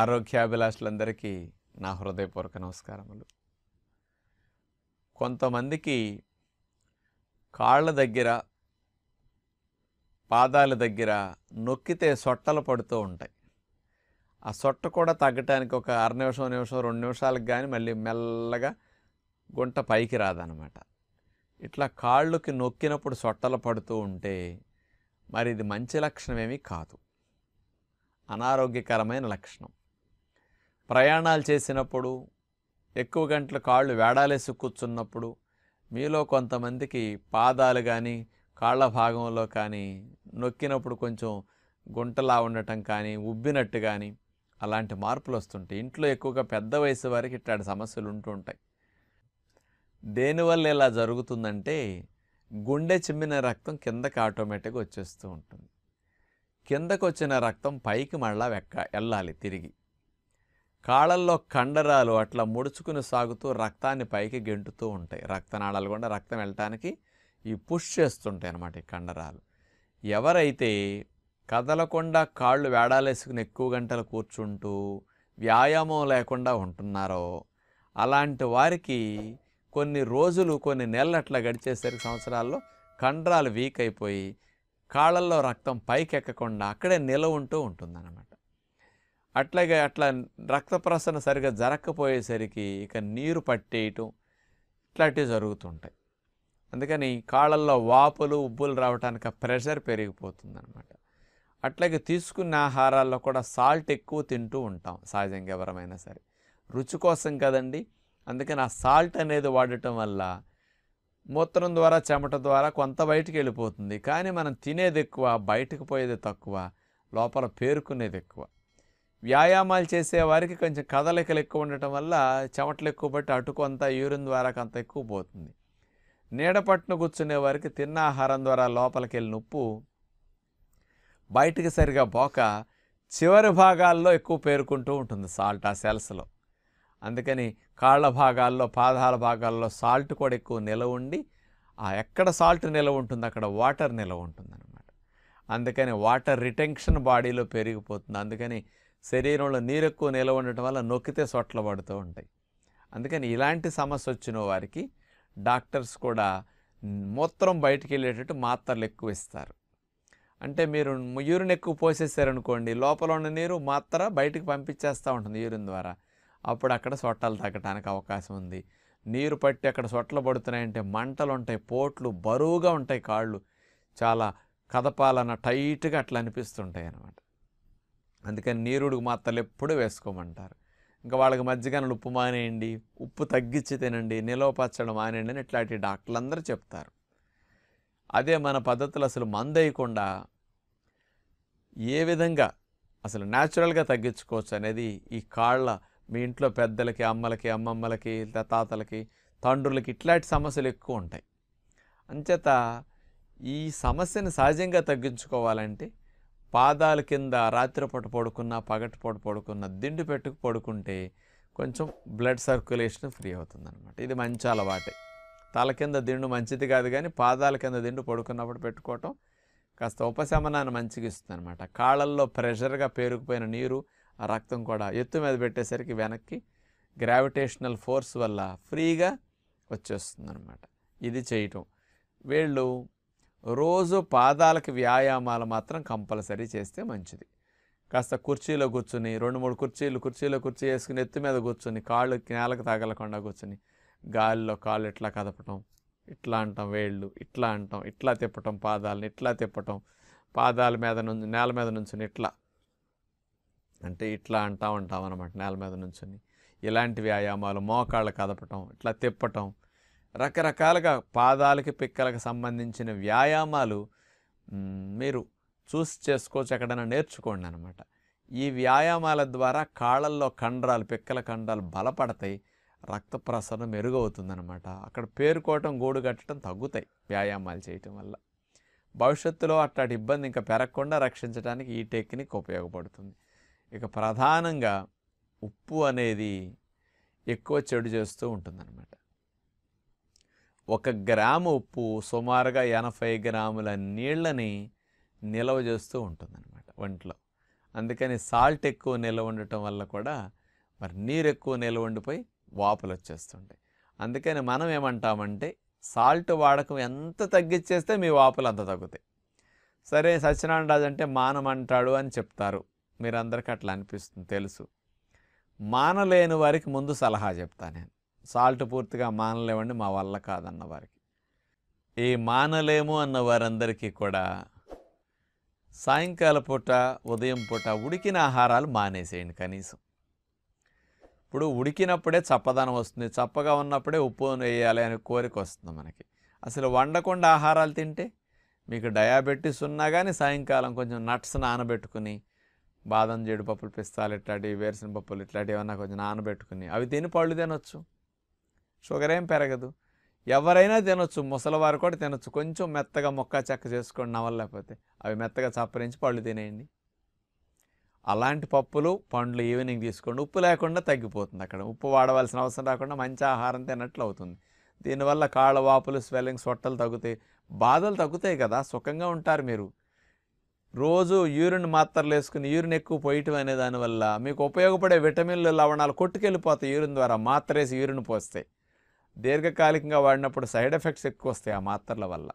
ఆరోగ్యాభిలాషులందరికీ నా హృదయపూర్వక నమస్కారములు కొంతమందికి కాళ్ళ దగ్గర పాదాల దగ్గర నొక్కితే సొట్టలు పడుతూ ఉంటాయి ఆ సొట్ట కూడా తగ్గటానికి ఒక అర నిమిషం నిమిషం రెండు నిమిషాలకు కానీ మళ్ళీ మెల్లగా గుంట పైకి రాదనమాట ఇట్లా కాళ్ళుకి నొక్కినప్పుడు సొట్టలు పడుతూ ఉంటే మరి ఇది మంచి లక్షణమేమీ కాదు అనారోగ్యకరమైన లక్షణం ప్రయాణాలు చేసినప్పుడు ఎక్కువ గంటలు కాళ్ళు వేడాలేసి కూర్చున్నప్పుడు మీలో కొంతమందికి పాదాలు కానీ కాళ్ళ భాగంలో కానీ నొక్కినప్పుడు కొంచెం గుంటలా ఉండటం కానీ ఉబ్బినట్టు కానీ అలాంటి మార్పులు వస్తుంటాయి ఇంట్లో ఎక్కువగా పెద్ద వయసు వారికి ఇట్లాంటి సమస్యలు ఉంటూ ఉంటాయి దేనివల్ల ఇలా జరుగుతుందంటే గుండె చిమ్మిన రక్తం కిందకి ఆటోమేటిక్గా వచ్చేస్తూ ఉంటుంది కిందకొచ్చిన రక్తం పైకి మళ్ళా వెక్క వెళ్ళాలి తిరిగి కాళ్ళల్లో కండరాలు అట్లా ముడుచుకుని సాగుతూ రక్తాన్ని పైకి గెంటుతూ ఉంటాయి రక్తనాళాలు కూడా రక్తం వెళ్ళటానికి ఈ పుష్ చేస్తుంటాయి అన్నమాట ఈ కండరాలు ఎవరైతే కదలకుండా కాళ్ళు వేడాలేసుకుని ఎక్కువ గంటలు కూర్చుంటూ వ్యాయామం లేకుండా ఉంటున్నారో అలాంటి వారికి కొన్ని రోజులు కొన్ని నెలలు అట్లా గడిచేసరికి సంవత్సరాల్లో కండరాలు వీక్ అయిపోయి కాళ్ళల్లో రక్తం పైకెక్కకుండా అక్కడే నిలవ ఉంటూ ఉంటుందన్నమాట అట్లాగే అట్లా రక్త ప్రసరణ సరిగా జరగకపోయేసరికి ఇక నీరు పట్టేయటం ఇట్లాంటివి జరుగుతుంటాయి అందుకని కాళ్ళల్లో వాపులు ఉబ్బులు రావడానికి ప్రెషర్ పెరిగిపోతుంది అనమాట అట్లాగే తీసుకున్న ఆహారాల్లో కూడా సాల్ట్ ఎక్కువ తింటూ ఉంటాం సహజంగా ఎవరమైనా సరే రుచి కోసం కదండి అందుకని ఆ సాల్ట్ అనేది వాడటం వల్ల మూత్రం ద్వారా చెమట ద్వారా కొంత బయటికి వెళ్ళిపోతుంది కానీ మనం తినేది ఎక్కువ బయటకు పోయేది తక్కువ లోపల పేరుకునేది ఎక్కువ వ్యాయామాలు చేసేవారికి కొంచెం కదలికలు ఎక్కువ ఉండటం వల్ల చెమటలు ఎక్కువ పట్టి అటుకు అంత యూరిన్ ద్వారా అంత ఎక్కువ పోతుంది పట్టును కూర్చునే వారికి తిన్న ఆహారం ద్వారా లోపలికి వెళ్ళి నొప్పు బయటికి సరిగా పోక చివరి భాగాల్లో ఎక్కువ పేరుకుంటూ ఉంటుంది సాల్ట్ ఆ సెల్స్లో అందుకని కాళ్ళ భాగాల్లో పాదాల భాగాల్లో సాల్ట్ కూడా ఎక్కువ నిలవ ఉండి ఆ ఎక్కడ సాల్ట్ నిలవ ఉంటుందో అక్కడ వాటర్ నిలవ ఉంటుందన్నమాట అందుకని వాటర్ రిటెన్షన్ బాడీలో పెరిగిపోతుంది అందుకని శరీరంలో నీరు ఎక్కువ నిలవ ఉండటం వల్ల నొక్కితే సొట్ల పడుతూ ఉంటాయి అందుకని ఇలాంటి సమస్య వచ్చిన వారికి డాక్టర్స్ కూడా మూత్రం బయటికి వెళ్ళేటట్టు మాత్రలు ఎక్కువ ఇస్తారు అంటే మీరు యూరిన్ ఎక్కువ పోసేసారనుకోండి లోపల ఉన్న నీరు మాత్ర బయటికి పంపించేస్తూ ఉంటుంది యూరిన్ ద్వారా అప్పుడు అక్కడ సొట్టలు తగ్గడానికి అవకాశం ఉంది నీరు పట్టి అక్కడ సొట్టలు పడుతున్నాయంటే మంటలు ఉంటాయి పోట్లు బరువుగా ఉంటాయి కాళ్ళు చాలా కదపాలన్న టైట్గా అట్లా అనిపిస్తుంటాయి అన్నమాట అందుకని నీరుడికి మాత్రలు ఎప్పుడూ వేసుకోమంటారు ఇంకా వాళ్ళకి మజ్జిగనలు ఉప్పు మానేయండి ఉప్పు తగ్గించి తినండి నిలవ పచ్చడి మానేయండి అని ఇట్లాంటి అందరూ చెప్తారు అదే మన పద్ధతులు అసలు మందేయకుండా ఏ విధంగా అసలు న్యాచురల్గా తగ్గించుకోవచ్చు అనేది ఈ కాళ్ళ మీ ఇంట్లో పెద్దలకి అమ్మలకి అమ్మమ్మలకి తాతలకి తండ్రులకి ఇట్లాంటి సమస్యలు ఎక్కువ ఉంటాయి అంచేత ఈ సమస్యను సహజంగా తగ్గించుకోవాలంటే పాదాల కింద రాత్రిపూట పడుకున్న పగటిపూట పడుకున్న దిండు పెట్టుకు పడుకుంటే కొంచెం బ్లడ్ సర్క్యులేషన్ ఫ్రీ అనమాట ఇది మంచి అలవాటే తల కింద దిండు మంచిది కాదు కానీ పాదాల కింద దిండు పడుకున్నప్పుడు పెట్టుకోవటం కాస్త ఉపశమనాన్ని మంచిగా ఇస్తుంది అనమాట కాళ్ళల్లో ప్రెషర్గా పేరుకుపోయిన నీరు ఆ రక్తం కూడా ఎత్తు మీద పెట్టేసరికి వెనక్కి గ్రావిటేషనల్ ఫోర్స్ వల్ల ఫ్రీగా వచ్చేస్తుంది అనమాట ఇది చేయటం వీళ్ళు రోజు పాదాలకి వ్యాయామాలు మాత్రం కంపల్సరీ చేస్తే మంచిది కాస్త కుర్చీలో కూర్చుని రెండు మూడు కుర్చీలు కుర్చీలో కుర్చీ వేసుకుని ఎత్తు మీద కూర్చొని కాళ్ళు నేలకు తగలకుండా కూర్చుని గాలిలో కాళ్ళు ఇట్లా కదపటం ఇట్లా అంటాం వేళ్ళు ఇట్లా అంటాం ఇట్లా తిప్పటం పాదాలని ఇట్లా తిప్పటం పాదాల మీద నుంచి నేల మీద నుంచి ఇట్లా అంటే ఇట్లా అంటా ఉంటాం అనమాట నేల మీద నుంచుని ఇలాంటి వ్యాయామాలు మోకాళ్ళు కదపటం ఇట్లా తిప్పటం రకరకాలుగా పాదాలకి పిక్కలకు సంబంధించిన వ్యాయామాలు మీరు చూసి చేసుకోవచ్చు ఎక్కడైనా నేర్చుకోండి అనమాట ఈ వ్యాయామాల ద్వారా కాళ్ళల్లో కండరాలు పిక్కల కండరాలు బలపడతాయి రక్త ప్రసరణ మెరుగవుతుందనమాట అక్కడ పేరుకోవటం గోడు కట్టడం తగ్గుతాయి వ్యాయామాలు చేయటం వల్ల భవిష్యత్తులో అట్లాంటి ఇబ్బంది ఇంకా పెరగకుండా రక్షించడానికి ఈ టెక్నిక్ ఉపయోగపడుతుంది ఇక ప్రధానంగా ఉప్పు అనేది ఎక్కువ చెడు చేస్తూ ఉంటుందన్నమాట ఒక గ్రాము ఉప్పు సుమారుగా ఎనభై గ్రాముల నీళ్ళని నిల్వ చేస్తూ ఉంటుందన్నమాట ఒంట్లో అందుకని సాల్ట్ ఎక్కువ నిల్వ ఉండటం వల్ల కూడా మరి నీరు ఎక్కువ నిల్వ ఉండిపోయి వాపులు వచ్చేస్తుంటాయి అందుకని మనం ఏమంటామంటే సాల్ట్ వాడకం ఎంత తగ్గించేస్తే మీ వాపులు అంత తగ్గుతాయి సరే సత్యనారాయణ రాజు అంటే మానమంటాడు అని చెప్తారు మీరందరికీ అట్లా అనిపిస్తుంది తెలుసు మానలేని వారికి ముందు సలహా చెప్తా నేను సాల్ట్ పూర్తిగా మానలేవండి మా వల్ల కాదన్న వారికి ఈ మానలేము అన్న వారందరికీ కూడా సాయంకాల పూట ఉదయం పూట ఉడికిన ఆహారాలు మానేసేయండి కనీసం ఇప్పుడు ఉడికినప్పుడే చప్పదనం వస్తుంది చప్పగా ఉన్నప్పుడే ఉప్పు వేయాలి అనే కోరిక వస్తుంది మనకి అసలు వండకుండా ఆహారాలు తింటే మీకు డయాబెటీస్ ఉన్నా కానీ సాయంకాలం కొంచెం నట్స్ నానబెట్టుకుని బాదం జీడిపప్పులు పిస్తాలు ఇట్లాంటివి వేరుసిన పప్పులు ఇట్లాంటివి ఏమన్నా కొంచెం నానబెట్టుకుని అవి తిని పళ్ళు తినొచ్చు షుగర్ ఏం పెరగదు ఎవరైనా తినొచ్చు ముసలివారు కూడా తినొచ్చు కొంచెం మెత్తగా మొక్క చెక్క చేసుకోండి నవ్వలేకపోతే అవి మెత్తగా చప్పరించి పళ్ళు తినేయండి అలాంటి పప్పులు పండ్లు ఈవినింగ్ తీసుకోండి ఉప్పు లేకుండా తగ్గిపోతుంది అక్కడ ఉప్పు వాడవలసిన అవసరం రాకుండా మంచి ఆహారం తినట్లు అవుతుంది దీనివల్ల కాళ్ళ వాపులు స్వెల్లింగ్ సొట్టలు తగ్గుతాయి బాధలు తగ్గుతాయి కదా సుఖంగా ఉంటారు మీరు రోజు యూరిన్ మాత్రలు వేసుకుని యూరిన్ ఎక్కువ పోయటం అనే దానివల్ల మీకు ఉపయోగపడే విటమిన్లు లవణాలు కొట్టుకెళ్ళిపోతాయి యూరిన్ ద్వారా మాత్ర వేసి యూరిన్ పోస్తాయి దీర్ఘకాలికంగా వాడినప్పుడు సైడ్ ఎఫెక్ట్స్ ఎక్కువ వస్తాయి ఆ మాత్రల వల్ల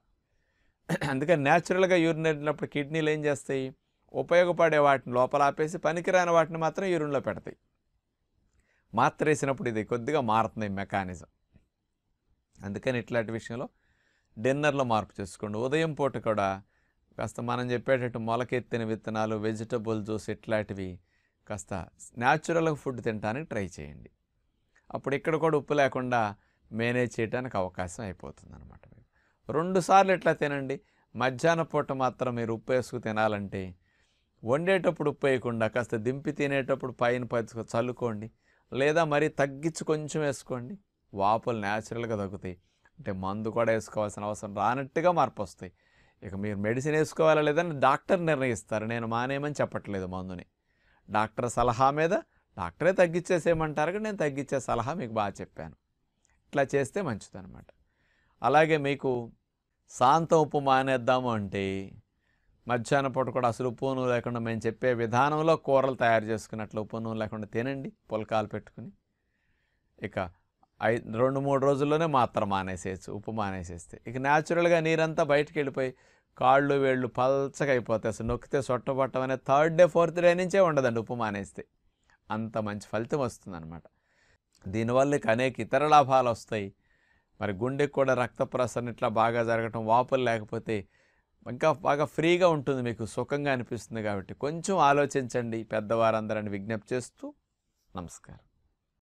అందుకని న్యాచురల్గా యూరిన్ వెళ్ళినప్పుడు కిడ్నీలు ఏం చేస్తాయి ఉపయోగపడే వాటిని లోపల ఆపేసి పనికిరాని వాటిని మాత్రం యూరిన్లో పెడతాయి మాత్ర వేసినప్పుడు ఇది కొద్దిగా మారుతుంది మెకానిజం అందుకని ఇట్లాంటి విషయంలో డిన్నర్లో మార్పు చేసుకోండి ఉదయం పూట కూడా కాస్త మనం చెప్పేటట్టు మొలకెత్తిన విత్తనాలు వెజిటబుల్ జ్యూస్ ఇట్లాంటివి కాస్త న్యాచురల్ ఫుడ్ తినడానికి ట్రై చేయండి అప్పుడు ఇక్కడ కూడా ఉప్పు లేకుండా మేనేజ్ చేయడానికి అవకాశం అయిపోతుంది అనమాట రెండుసార్లు ఇట్లా తినండి మధ్యాహ్న పూట మాత్రం మీరు ఉప్పు వేసుకు తినాలంటే వండేటప్పుడు ఉప్పు వేయకుండా కాస్త దింపి తినేటప్పుడు పైన పచ్చుకో చల్లుకోండి లేదా మరీ తగ్గించి కొంచెం వేసుకోండి వాపులు న్యాచురల్గా తగ్గుతాయి అంటే మందు కూడా వేసుకోవాల్సిన అవసరం రానట్టుగా మార్పు వస్తాయి ఇక మీరు మెడిసిన్ వేసుకోవాలా లేదని డాక్టర్ నిర్ణయిస్తారు నేను మానేయమని చెప్పట్లేదు మందుని డాక్టర్ సలహా మీద డాక్టరే తగ్గించేసేయమంటారు నేను తగ్గించే సలహా మీకు బాగా చెప్పాను ఇట్లా చేస్తే మంచిదనమాట అలాగే మీకు సాంతం ఉప్పు మానేద్దాము అంటే మధ్యాహ్నం పూట కూడా అసలు ఉప్పు నువ్వు లేకుండా మేము చెప్పే విధానంలో కూరలు తయారు చేసుకున్నట్లు ఉప్పు నూనె లేకుండా తినండి పుల్కాలు పెట్టుకుని ఇక ఐ రెండు మూడు రోజుల్లోనే మాత్రం మానేసేయచ్చు ఉప్పు మానేసేస్తే ఇక న్యాచురల్గా నీరంతా బయటకు వెళ్ళిపోయి కాళ్ళు వేళ్ళు పల్చగా అయిపోతే అసలు నొక్కితే సొట్టపట్టం అనే థర్డ్ డే ఫోర్త్ డే నుంచే ఉండదండి ఉప్పు మానేస్తే అంత మంచి ఫలితం వస్తుందన్నమాట దీనివల్ల ఇక అనేక ఇతర లాభాలు వస్తాయి మరి గుండెకి కూడా రక్త ప్రసరణ ఇట్లా బాగా జరగటం వాపులు లేకపోతే ఇంకా బాగా ఫ్రీగా ఉంటుంది మీకు సుఖంగా అనిపిస్తుంది కాబట్టి కొంచెం ఆలోచించండి పెద్దవారందరని విజ్ఞప్తి చేస్తూ నమస్కారం